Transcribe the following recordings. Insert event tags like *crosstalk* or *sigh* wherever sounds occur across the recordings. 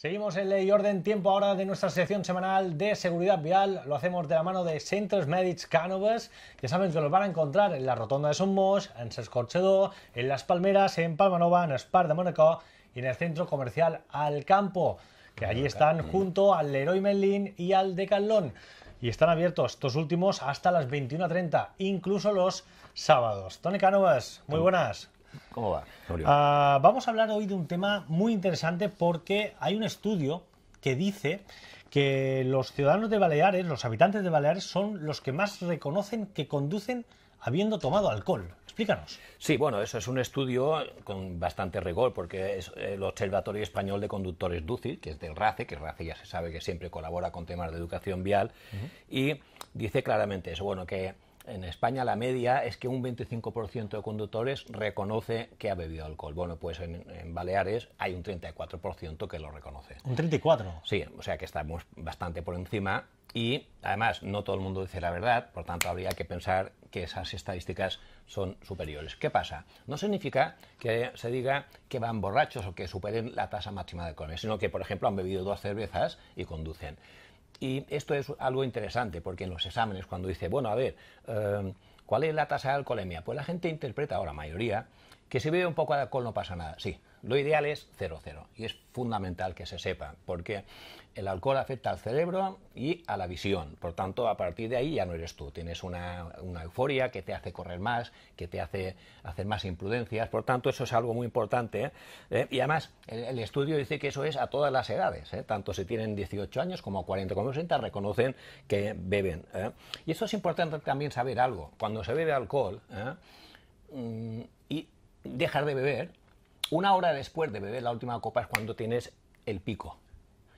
Seguimos en Ley y Orden, tiempo ahora de nuestra sección semanal de seguridad vial. Lo hacemos de la mano de Centros Medics Canovas, que saben que los van a encontrar en la Rotonda de Somos, en Sescorchedó, en Las Palmeras, en Palmanova, en Spar de Mónaco y en el Centro Comercial Al Campo, que allí están junto al Leroy Merlin y al Decalón, Y están abiertos estos últimos hasta las 21.30, incluso los sábados. Tony Cánovas, muy buenas. ¿Cómo ah, vamos a hablar hoy de un tema muy interesante porque hay un estudio que dice que los ciudadanos de Baleares, los habitantes de Baleares, son los que más reconocen que conducen habiendo tomado alcohol. Explícanos. Sí, bueno, eso es un estudio con bastante rigor, porque es el Observatorio Español de Conductores Dúcil, que es del RACE, que el RACE ya se sabe que siempre colabora con temas de educación vial, y dice claramente eso, bueno, que en España la media es que un 25% de conductores reconoce que ha bebido alcohol. Bueno, pues en, Baleares hay un 34% que lo reconoce. ¿Un 34%? Sí, o sea que estamos bastante por encima y además no todo el mundo dice la verdad, por tanto habría que pensar que esas estadísticas son superiores. ¿Qué pasa? No significa que se diga que van borrachos o que superen la tasa máxima de alcohol, sino que, por ejemplo, han bebido dos cervezas y conducen. Y esto es algo interesante, porque en los exámenes, cuando dice, bueno, a ver, eh, ¿cuál es la tasa de alcoholemia? Pues la gente interpreta, ahora, la mayoría, que si bebe un poco de alcohol no pasa nada. Sí, lo ideal es cero, cero... y es fundamental que se sepa porque el alcohol afecta al cerebro y a la visión. Por tanto, a partir de ahí ya no eres tú. Tienes una, euforia que te hace correr más, que te hace hacer más imprudencias. Por tanto, eso es algo muy importante. ¿eh? Y además, el, estudio dice que eso es a todas las edades. ¿eh? Tanto si tienen 18 años como 40 como 60 reconocen que beben. ¿eh? Y eso es importante también saber algo. Cuando se bebe alcohol, Dejar de beber, una hora después de beber la última copa es cuando tienes el pico.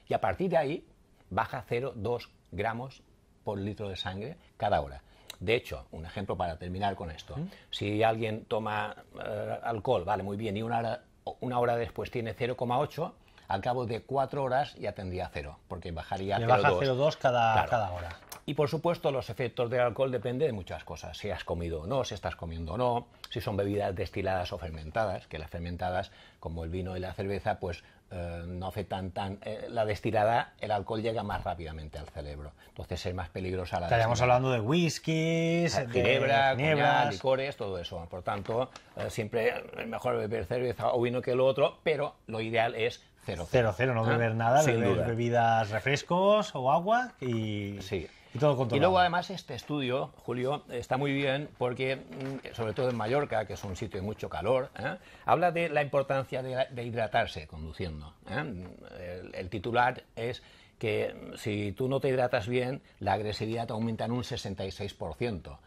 Y a partir de ahí baja 0,2 gramos por litro de sangre cada hora. De hecho, un ejemplo para terminar con esto. Si alguien toma eh, alcohol, vale, muy bien, y una hora, una hora después tiene 0,8, al cabo de cuatro horas ya tendría cero, porque bajaría 0,2. 0,2 cada, cada hora. Y por supuesto, los efectos del alcohol dependen de muchas cosas: si has comido o no, si estás comiendo o no, si son bebidas destiladas o fermentadas, que las fermentadas, como el vino y la cerveza, pues eh, no afectan tan. Eh, la destilada, el alcohol llega más rápidamente al cerebro. Entonces es más peligrosa la Estaríamos hablando de whiskies, de ginebra, licores, todo eso. Por tanto, eh, siempre es mejor beber cerveza o vino que lo otro, pero lo ideal es Cero, cero, no ah, beber nada, beber bebidas, refrescos o agua y, todo controlado. Y luego además este estudio, Julio, está muy bien porque, mm, sobre todo en Mallorca, que es un sitio de mucho calor, ¿eh? habla de la importancia de, hidratarse conduciendo. ¿eh? El, titular es que mm, si tú no te hidratas bien, la agresividad aumenta en un 66%.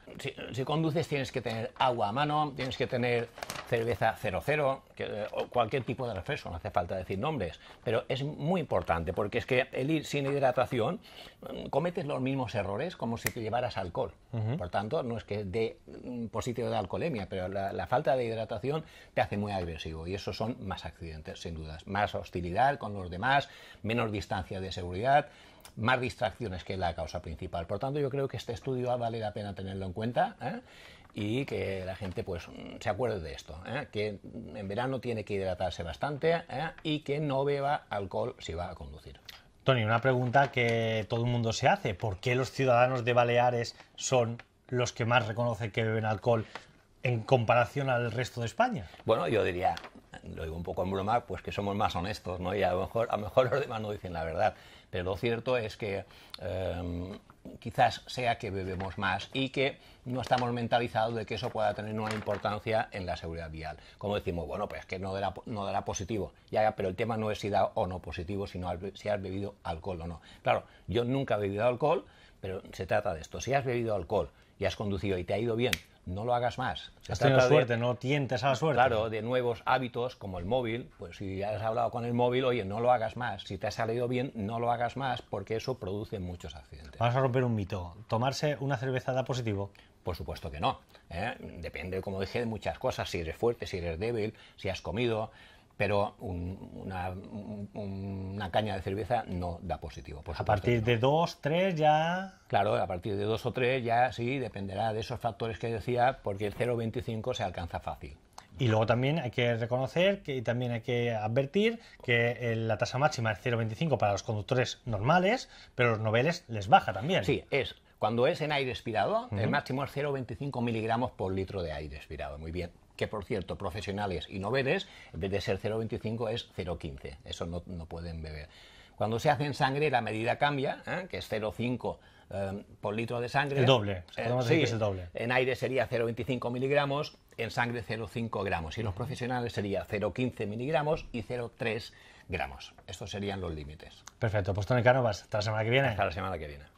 si, conduces tienes que tener agua a mano, tienes que tener cerveza 00, eh, o cualquier tipo de refresco, no hace falta decir nombres, pero es muy importante porque es que el ir sin hidratación mm, cometes los mismos errores como si te llevaras alcohol. Por tanto, no es que dé mm, positivo de alcoholemia, pero la, falta de hidratación te hace muy agresivo y eso son más accidentes, sin dudas, más hostilidad con los demás, menos distancia de seguridad más distracciones que la causa principal. Por tanto, yo creo que este estudio vale la pena tenerlo en cuenta. ¿eh? y que la gente pues se acuerde de esto, ¿eh? que en verano tiene que hidratarse bastante ¿eh? y que no beba alcohol si va a conducir. Tony, una pregunta que todo el mundo se hace, ¿por qué los ciudadanos de Baleares son los que más reconocen que beben alcohol en comparación al resto de España? Bueno, yo diría, lo digo un poco en broma, pues que somos más honestos, ¿no? Y a lo mejor, a lo mejor *laughs* los demás no dicen la verdad. Pero lo cierto es que em, quizás sea que bebemos más y que no estamos mentalizados de que eso pueda tener una importancia en la seguridad vial. Como decimos, bueno, pues que no dará, positivo. Ya, pero el tema no es si da o no positivo, sino si has bebido alcohol o no. Claro, yo nunca he bebido alcohol, pero se trata de esto. Si has bebido alcohol y has conducido y te ha ido bien, no lo hagas más. ya Has tenido suerte, no tientes a la suerte. Claro, de nuevos hábitos como el móvil, pues si has hablado con el móvil, oye, no lo hagas más. Si te ha salido bien, no lo hagas más porque eso produce muchos accidentes. Vamos a romper un mito. ¿Tomarse una cerveza da positivo? Por supuesto que no. ¿eh? Depende, como dije, de muchas cosas. Si eres fuerte, si eres débil, si has comido, pero una, caña de cerveza no da positivo. a partir de dos, tres ya... Claro, a partir de dos o tres ya sí, dependerá de esos factores que decía, porque el 0,25 se alcanza fácil. Y luego también hay que reconocer que y también hay que advertir que eh, la tasa máxima es 0,25 para los conductores normales, pero los noveles les baja también. Sí, es cuando es en aire expirado, el máximo es 0,25 miligramos por litro de aire expirado. Muy bien. Que por cierto, profesionales y no en vez de ser 0,25 es 0,15. Eso no, pueden beber. Cuando se hace en sangre, la medida cambia, ¿eh? que es 0,5 em, por litro de sangre. El doble. Eh, sí, el doble. En aire sería 0,25 miligramos, en sangre 0,5 gramos. Y los profesionales sería 0,15 miligramos y 0,3 gramos. Estos serían los límites. Perfecto. Pues Tony Canovas, hasta la semana que viene. Hasta la semana que viene.